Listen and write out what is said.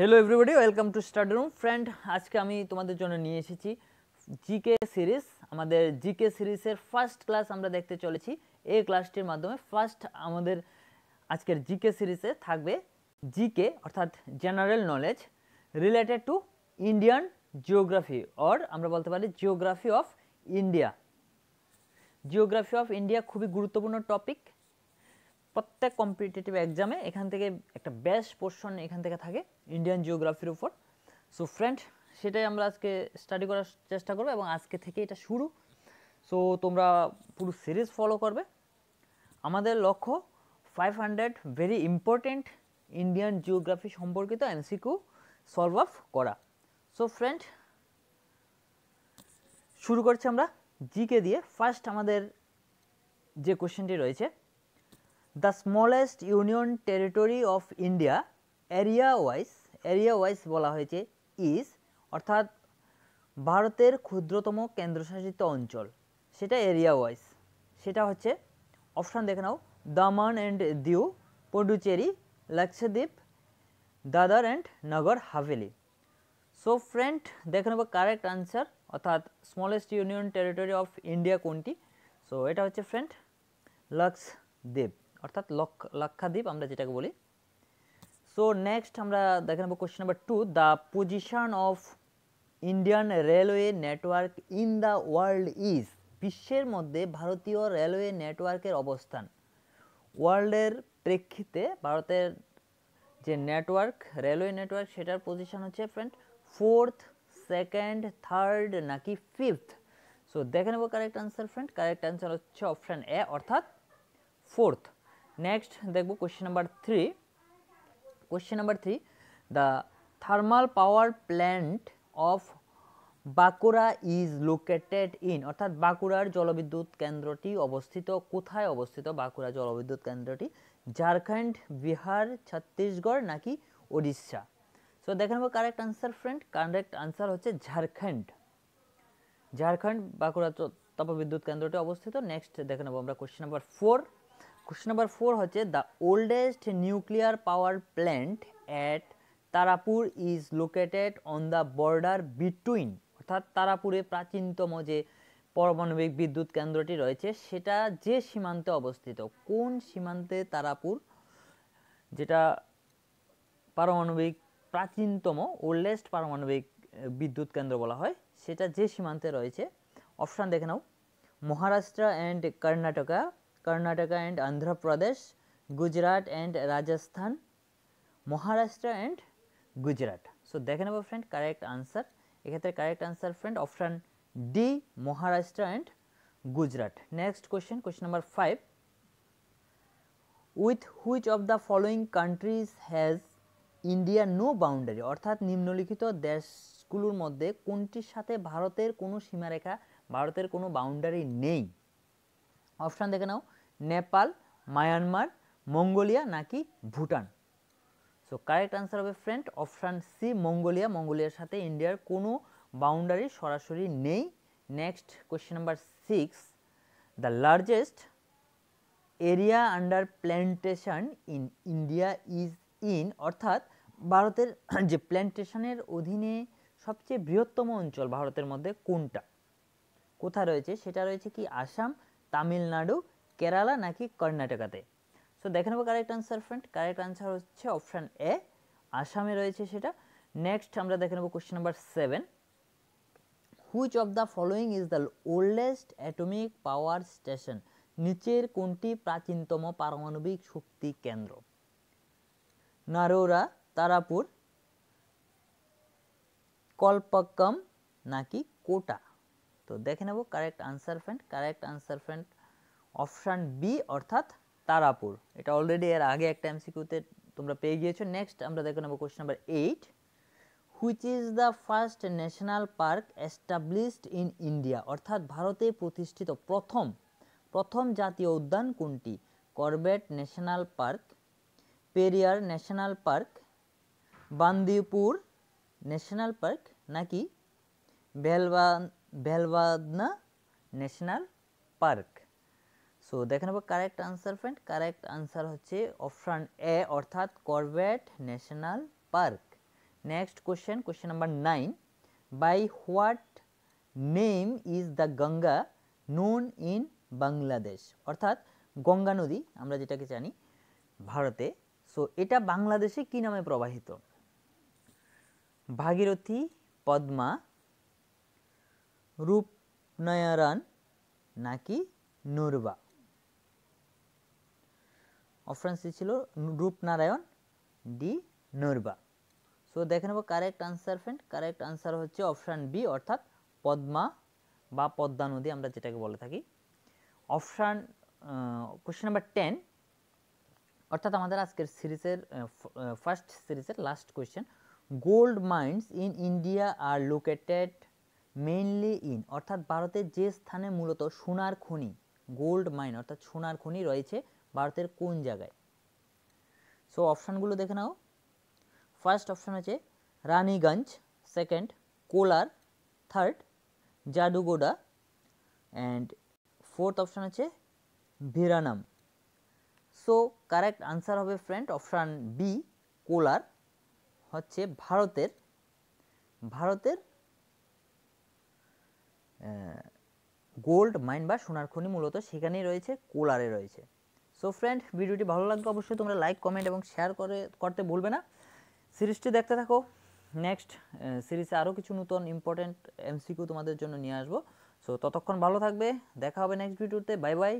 Hello everybody welcome to study room friend আজকে আমি তোমাদের জন্য নিয়ে এসেছি জিকে সিরিজ আমাদের জিকে সিরিজের ফার্স্ট ক্লাস আমরা দেখতে চলেছি এই ক্লাসটির মাধ্যমে ফার্স্ট আমাদের আজকের জিকে সিরিজে থাকবে জিকে অর্থাৎ general knowledge related to Indian geography or আমরা বলতে পারি geography of India geography of India খুবই গুরুত্বপূর্ণ টপিক প্রত্যেক কম্পিটিটিভ এক্সামে এখান থেকে একটা বেস্ট পোর্শন এখান থেকে থাকে ইন্ডিয়ান জিওগ্রাফির উপর সো ফ্রেন্ড সেটাই আমরা আজকে স্টাডি করার চেষ্টা করবো এবং আজকে থেকে এটা শুরু সো তোমরা পুরো সিরিজ ফলো করবে আমাদের লক্ষ্য five hundred very important Indian geography সম্পর্কিত এমসিকিউ সলভ আপ করা সো ফ্রেন্ড শুরু করছি আমরা জিকে দিয়ে ফার্স্ট আমাদের যে কোশ্চেনটি রয়েছে the smallest union territory of India area wise area wise বলা হয়েছে is অর্থাৎ ভারতের ক্ষুদ্রতম কেন্দ্রশাসিত অঞ্চল সেটা এরিয়া ওয়াইজ সেটা হচ্ছে অপশান দেখে নাও দামান and Diu Pondicherry Lakshadweep Dadra and Nagar Haveli so friend দেখে নেব কারেক্ট আনসার অর্থাৎ smallest union territory of India কোনটি সো এটা হচ্ছে ফ্রেন্ড লাক্সদ্বীপ অর্থাৎ লক্ষ লক্ষাদ্বীপ আমরা যেটাকে বলি সো নেক্সট আমরা দেখে নেব question number two the position of Indian railway network in the world is বিশ্বের মধ্যে ভারতীয় রেলওয়ে নেটওয়ার্কের অবস্থান ওয়ার্ল্ডের প্রেক্ষিতে ভারতের যে নেটওয়ার্ক রেলওয়ে নেটওয়ার্ক সেটার পজিশন হচ্ছে ফ্রেন্ড ফোর্থ সেকেন্ড থার্ড নাকি ফিফথ সো দেখে নেবো correct answer friend correct answer হচ্ছে অপশান এ অর্থাৎ ফোর্থ নেক্সট দেখব question number three question number three the thermal power plant of Bankura is located in অর্থাৎ বাঁকুড়ার জলবিদ্যুৎ কেন্দ্রটি অবস্থিত কোথায় অবস্থিত বাঁকুড়া জলবিদ্যুৎ কেন্দ্রটি ঝাড়খণ্ড বিহার ছত্তিশগড় নাকি উড়িষ্যা সো দেখে নেবো correct answer friend correct answer হচ্ছে ঝাড়খণ্ড ঝাড়খণ্ড বাঁকুড়া তপবিদ্যুৎ কেন্দ্রটি অবস্থিত নেক্সট দেখে নেবো আমরা question number four question number four হচ্ছে the oldest nuclear power plant at Tarapur is located on the border between অর্থাৎ তারাপুরে প্রাচীনতম যে পারমাণবিক বিদ্যুৎ কেন্দ্রটি রয়েছে সেটা যে সীমান্তে অবস্থিত কোন সীমান্তে তারাপুর যেটা পারমাণবিক প্রাচীনতম ওল্ডেস্ট পারমাণবিক বিদ্যুৎ কেন্দ্র বলা হয় সেটা যে সীমান্তে রয়েছে অপশান দেখে নাও Maharashtra and Karnataka Karnataka and Andhra Pradesh, Gujarat and Rajasthan, Maharashtra and Gujarat. So, দেখে নেব friend correct answer এক্ষেত্রে correct answer friend option D Maharashtra and Gujarat. Next question question number 5 with which of the following countries has India no boundary অর্থাৎ desh kulur modde kunti সাথে Bharater কোনো সীমারেখা Bharater কোনো boundary নেই option দেখে নাও Nepal Myanmar Mongolia নাকি Bhutan so correct answer হবে friend option C Mongolia মঙ্গোলিয়ার সাথে ইন্ডিয়ার কোনো বাউন্ডারি সরাসরি নেই next question number six the largest area under plantation in India is in অর্থাৎ ভারতের যে প্ল্যান্টেশনের অধীনে সবচেয়ে বৃহত্তম অঞ্চল ভারতের মধ্যে কোনটা কোথায় রয়েছে সেটা রয়েছে কি আসাম তামিলনাড়ু কেরালা নাকি কর্ণাটকাতে সো দেখে নেবো correct answer friend correct answer হচ্ছে অপশান এ আসামে রয়েছে সেটা নেক্সট আমরা দেখে নেবো question number seven which of the following is the oldest atomic power station নিচের কোনটি প্রাচীনতম পারমাণবিক শক্তি কেন্দ্র নারোরা তারাপুর কল্পক্কম নাকি কোটা তো দেখে নেব correct answer friend correct answer friend option B অর্থাৎ তারাপুর এটা অলরেডি এর আগে একটা এমসিকিউতে তোমরা পেয়ে গিয়েছো নেক্সট আমরা দেখে নেব question number eight which is the first national park established in India অর্থাৎ ভারতে প্রতিষ্ঠিত প্রথম প্রথম জাতীয় উদ্যান কোনটি Corbett national park Periyar national park Bandipur national park নাকি বেলবান Belvadna National Park. সো দেখে নেব correct answer friend correct answer হচ্ছে অপশান এ অর্থাৎ Corbett national park next question question number nine by what name is the Ganga known in Bangladesh অর্থাৎ গঙ্গা নদী আমরা যেটাকে জানি ভারতে সো এটা বাংলাদেশে কি নামে প্রবাহিত ভাগীরথী পদ্মা নয়ারান নাকি নুরবা অপশান সি ছিল রূপনারায়ণ ডি নুরবা সো দেখে নেব correct answer friend correct answer হচ্ছে অপশান বি অর্থাৎ পদ্মা বা পদ্মা নদী আমরা যেটাকে বলে থাকি অপশান কোশ্চেন নাম্বার টেন অর্থাৎ আমাদের আজকের সিরিজের ফার্স্ট সিরিজের last question gold mines in India are located mainly in অর্থাৎ ভারতের যে স্থানে মূলত সোনার খনি গোল্ড মাইন অর্থাৎ সোনার খনি রয়েছে ভারতের কোন জায়গায় সো অপশানগুলো দেখে নাও ফার্স্ট অপশান আছে Raniganj second Kolar third Jaduguda and fourth option আছে ভিরানাম সো কারেক্ট আনসার হবে ফ্রেন্ড অপশান বি কোলার হচ্ছে ভারতের ভারতের গোল্ড মাইন বা সোনার খনি মূলত সেখানেই রয়েছে কোলারে রয়েছে সো ফ্রেন্ড ভিডিওটি ভালো লাগবে অবশ্যই তোমরা লাইক কমেন্ট এবং শেয়ার করে করতে ভুলবে না সিরিজটি দেখতে থাকো নেক্সট সিরিজে আরও কিছু নতুন ইম্পর্ট্যান্ট এমসিকিউ তোমাদের জন্য নিয়ে আসবো সো ততক্ষণ ভালো থাকবে দেখা হবে নেক্সট ভিডিওতে বাই বাই